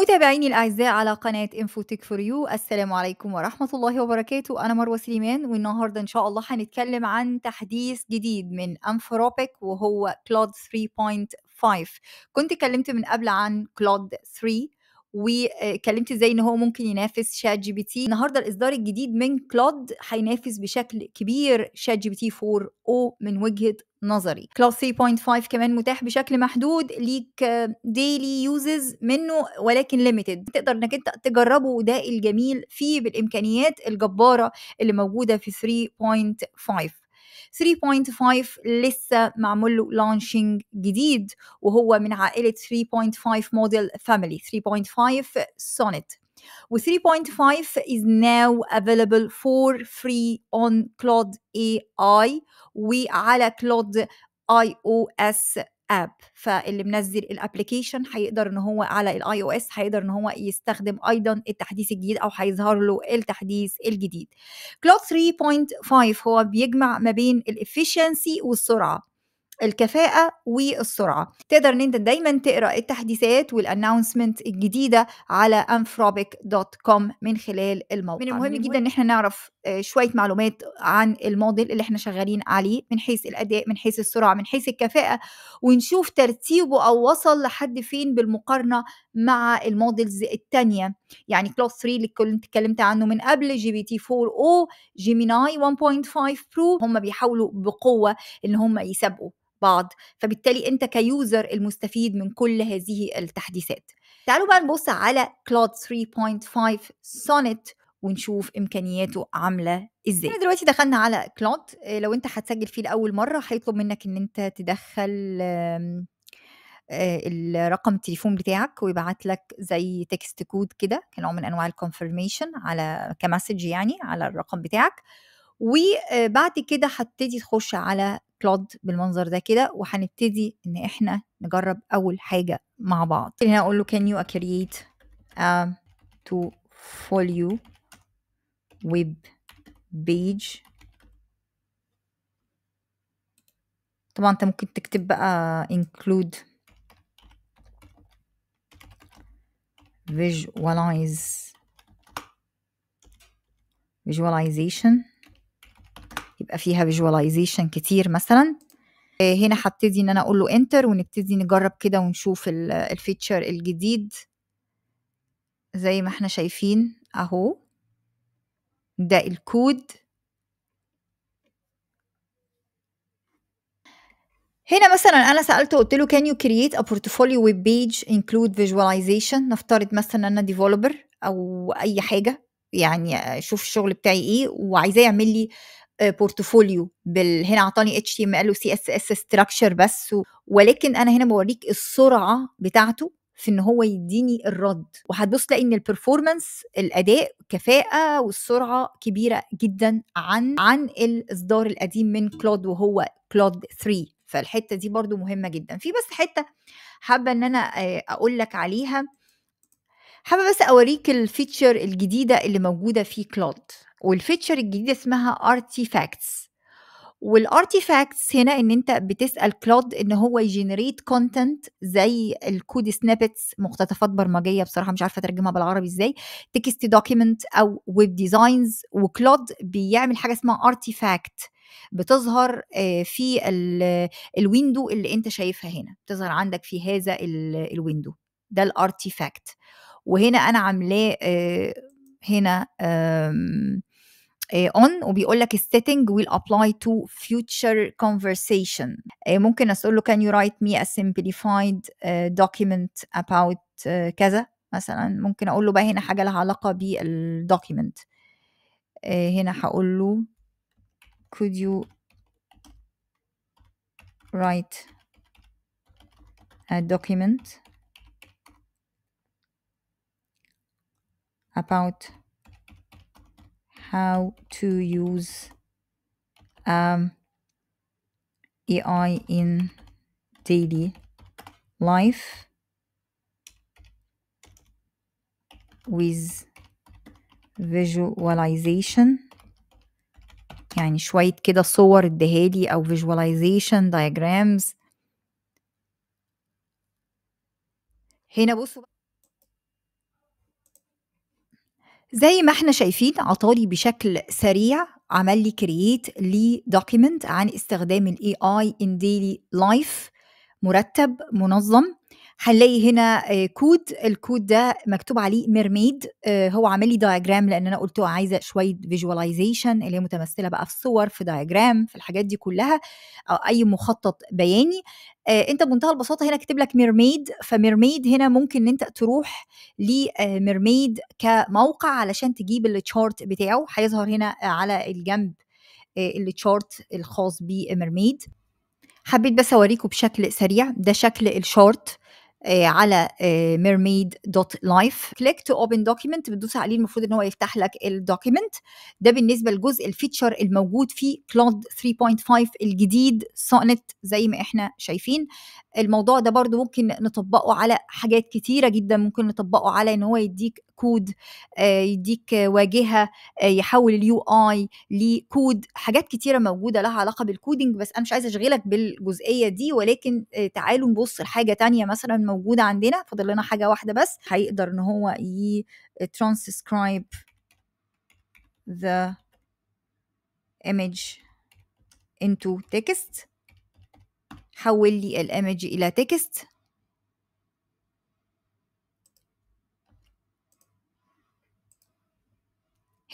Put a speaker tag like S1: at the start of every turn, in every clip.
S1: متابعيني الأعزاء على قناة انفو تيك فور يو السلام عليكم ورحمة الله وبركاته أنا مروة سليمان والنهاردة إن شاء الله هنتكلم عن تحديث جديد من أنفروبيك وهو كلود 3.5 كنت اتكلمت من قبل عن كلود 3 واتكلمت ازاي ان هو ممكن ينافس شات جي بي تي النهارده الاصدار الجديد من كلود هينافس بشكل كبير شات جي بي تي 4 او من وجهه نظري كلاود 3.5 كمان متاح بشكل محدود ليك ديلي يوزز منه ولكن ليميتد تقدر انك انت تجربه وده الجميل فيه بالامكانيات الجباره اللي موجوده في 3.5 3.5 لسه معمول له لانشينج جديد وهو من عائله 3.5 موديل فاميلي 3.5 سونت و 3.5 is now available for free on Cloud AI وعلى Cloud iOS اب فاللي منزل الابلكيشن هيقدر ان هو على الاي او اس هيقدر ان هو يستخدم ايضا التحديث الجديد او هيظهر له التحديث الجديد كلاود 3.5 هو بيجمع ما بين الافشنسي والسرعه الكفاءة والسرعة تقدر ان انت دايما تقرأ التحديثات والاناونسمنت الجديدة على anthropic.com من خلال الموقع من المهم جدا ان احنا نعرف آه، شويه معلومات عن الموديل اللي احنا شغالين عليه من حيث الاداء من حيث السرعه من حيث الكفاءه ونشوف ترتيبه او وصل لحد فين بالمقارنه مع المودلز الثانيه يعني كلاس 3 اللي كنت اتكلمت عنه من قبل جي بي تي 4 او جيميناي 1.5 برو هم بيحاولوا بقوه ان هم يسابقوا بعض فبالتالي انت كيوزر المستفيد من كل هذه التحديثات تعالوا بقى نبص على كلود 3.5 سونت ونشوف امكانياته عامله ازاي احنا دلوقتي دخلنا على كلاود آه، لو انت هتسجل فيه لاول مره هيطلب منك ان انت تدخل آه، الرقم التليفون بتاعك ويبعت لك زي تكست كود كده كنوع من انواع الكونفرميشن على كمسج يعني على الرقم بتاعك وبعد كده هتبتدي تخش على كلود بالمنظر ده كده وهنبتدي ان احنا نجرب اول حاجه مع بعض هنا اقول له can you create a to follow ويب بيج طبعا انت ممكن تكتب بقى include visualize visualization يبقى فيها visualization كتير مثلا آه، هنا هبتدي ان انا اقول له انتر ونبتدي نجرب كده ونشوف الفيتشر الجديد زي ما احنا شايفين اهو ده الكود هنا مثلا انا سالته قلت له كان يو كرييت ا بورتفوليو ويب بيج انكلود فيجواليزيشن نفترض مثلا انا ديفلوبر او اي حاجه يعني اشوف الشغل بتاعي ايه وعايزاه يعمل لي بورتفوليو بال... هنا اعطاني اتش تي ام ال وسي اس اس ستراكشر بس و... ولكن انا هنا بوريك السرعه بتاعته في ان هو يديني الرد وهتبص تلاقي ان البرفورمانس الاداء كفاءه والسرعه كبيره جدا عن عن الاصدار القديم من كلود وهو كلود 3 فالحته دي برضو مهمه جدا في بس حته حابه ان انا آه، اقول لك عليها حابه بس اوريك الفيتشر الجديده اللي موجوده في كلود والفيتشر الجديده اسمها ارتيفاكتس والارتيفاكتس هنا ان انت بتسال كلود ان هو يجنريت كونتنت زي الكود سنيبتس مقتطفات برمجيه بصراحه مش عارفه اترجمها بالعربي ازاي تكست دوكيمنت او ويب ديزاينز وكلود بيعمل حاجه اسمها ارتيفاكت بتظهر آه، في الويندو اللي انت شايفها هنا بتظهر عندك في هذا الويندو ده الارتيفاكت وهنا انا عاملاه آه، هنا اون آه، وبيقول لك السيتنج ويل ابلاي تو فيوتشر كونفرسيشن ممكن اسال له كان يو رايت مي ا سمبليفايد دوكيمنت اباوت كذا مثلا ممكن اقول له بقى هنا حاجه لها علاقه بالدوكيمنت آه، هنا هقول له could you write a document about how to use um, AI in daily life with visualization يعني شوية كده صور ادهالي أو visualization diagrams هنا بصوا زي ما احنا شايفين عطالي بشكل سريع عمل لي كرييت لي دوكيمنت عن استخدام الاي اي ان ديلي لايف مرتب منظم هنلاقي هنا آه، كود الكود ده مكتوب عليه ميرميد آه، هو عامل لي دايجرام لان انا قلت عايزه شويه فيجواليزيشن اللي هي متمثله بقى في صور في دايجرام في الحاجات دي كلها او اي مخطط بياني آه، انت بمنتهى البساطه هنا كتب لك ميرميد فميرميد هنا ممكن ان انت تروح لميرميد كموقع علشان تجيب التشارت بتاعه هيظهر هنا على الجنب التشارت الخاص بميرميد حبيت بس اوريكم بشكل سريع ده شكل الشارت آه، على ميرميد دوت لايف كليك تو اوبن دوكيمنت بتدوس عليه المفروض ان هو يفتح لك الدوكيمنت ده بالنسبه لجزء الفيتشر الموجود في كلود 3.5 الجديد سونت زي ما احنا شايفين الموضوع ده برضو ممكن نطبقه على حاجات كتيره جدا ممكن نطبقه على ان هو يديك كود آه، يديك واجهه آه، يحول اليو اي لكود حاجات كتيره موجوده لها علاقه بالكودينج بس انا مش عايزه اشغلك بالجزئيه دي ولكن آه، تعالوا نبص لحاجه تانية مثلا موجوده عندنا فاضل لنا حاجه واحده بس هيقدر ان هو يترانسكرايب the image into text حول لي الايمج الى تكست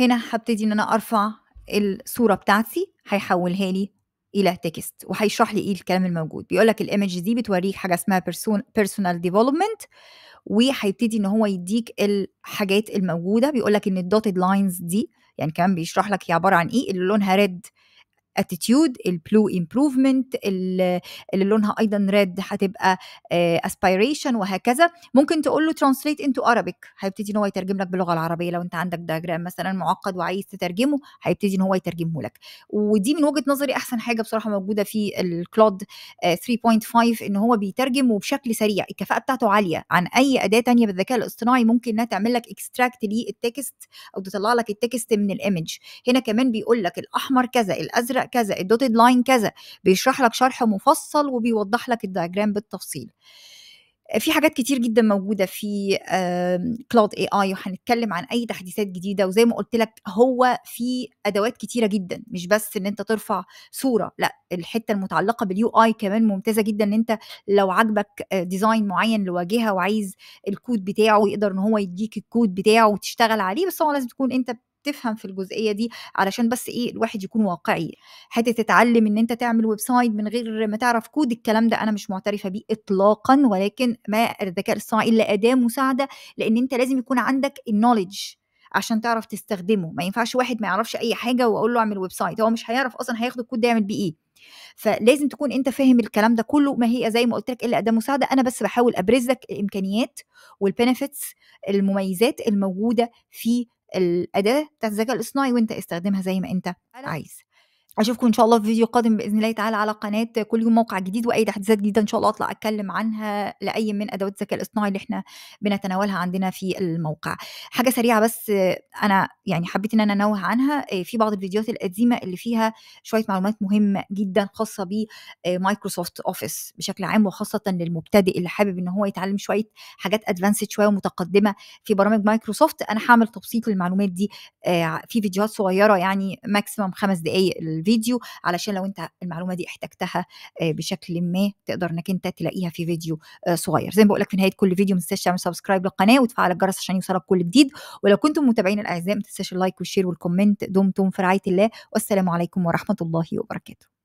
S1: هنا هبتدي ان انا ارفع الصوره بتاعتي هيحولها لي الى تكست وهيشرح لي ايه الكلام الموجود بيقول لك الايمج دي بتوريك حاجه اسمها بيرسونال ديفلوبمنت وهيبتدي ان هو يديك الحاجات الموجوده بيقول لك ان الدوتد لاينز دي يعني كمان بيشرح لك هي عباره عن ايه اللي لونها ريد اتيتيود البلو امبروفمنت اللي لونها ايضا ريد هتبقى اسبيريشن آه، وهكذا ممكن تقول له ترانسليت انتو عربيك هيبتدي ان هو يترجم لك باللغه العربيه لو انت عندك دايجرام مثلا معقد وعايز تترجمه هيبتدي ان هو يترجمه لك ودي من وجهه نظري احسن حاجه بصراحه موجوده في الكلود 3.5 آه، ان هو بيترجم وبشكل سريع الكفاءه بتاعته عاليه عن اي اداه تانية بالذكاء الاصطناعي ممكن انها تعمل لك اكستراكت للتكست او تطلع لك التكست من الايمج هنا كمان بيقول لك الاحمر كذا الازرق كذا الدوتد لاين كذا بيشرح لك شرح مفصل وبيوضح لك الدياجرام بالتفصيل في حاجات كتير جدا موجوده في كلاود اي اي وهنتكلم عن اي تحديثات جديده وزي ما قلت لك هو في ادوات كتيره جدا مش بس ان انت ترفع صوره لا الحته المتعلقه باليو اي كمان ممتازه جدا ان انت لو عجبك ديزاين آه، معين لواجهه وعايز الكود بتاعه يقدر ان هو يديك الكود بتاعه وتشتغل عليه بس هو لازم تكون انت تفهم في الجزئيه دي علشان بس ايه الواحد يكون واقعي حته تتعلم ان انت تعمل ويب سايت من غير ما تعرف كود الكلام ده انا مش معترفه بيه اطلاقا ولكن ما الذكاء الاصطناعي الا اداه مساعده لان انت لازم يكون عندك النولج عشان تعرف تستخدمه ما ينفعش واحد ما يعرفش اي حاجه واقول له اعمل ويب سايت هو مش هيعرف اصلا هياخد الكود ده يعمل بيه ايه فلازم تكون انت فاهم الكلام ده كله ما هي زي ما قلت لك الا اداه مساعده انا بس بحاول ابرز لك الامكانيات والبنفيتس المميزات الموجوده في الاداه بتاعت الذكاء الاصطناعي وانت استخدمها زي ما انت عايز اشوفكم ان شاء الله في فيديو قادم باذن الله تعالى على قناه كل يوم موقع جديد واي تحديثات جديده ان شاء الله اطلع اتكلم عنها لاي من ادوات الذكاء الاصطناعي اللي احنا بنتناولها عندنا في الموقع حاجه سريعه بس انا يعني حبيت ان انا انوه عنها آه، في بعض الفيديوهات القديمه اللي فيها شويه معلومات مهمه جدا خاصه بمايكروسوفت اوفيس آه، بشكل عام وخاصه للمبتدئ اللي حابب ان هو يتعلم شويه حاجات ادفانسد شويه ومتقدمه في برامج مايكروسوفت انا هعمل تبسيط للمعلومات دي آه، في فيديوهات صغيره يعني ماكسيمم خمس دقائق الفيديو علشان لو انت المعلومه دي احتجتها آه، بشكل ما تقدر انك انت تلاقيها في فيديو آه، صغير زي ما بقول لك في نهايه كل فيديو ما تنساش تعمل سبسكرايب للقناه وتفعل الجرس عشان يوصلك كل جديد ولو كنتم متابعين الاعزاء ما تنساش اللايك والشير والكومنت دمتم في رعايه الله والسلام عليكم ورحمه الله وبركاته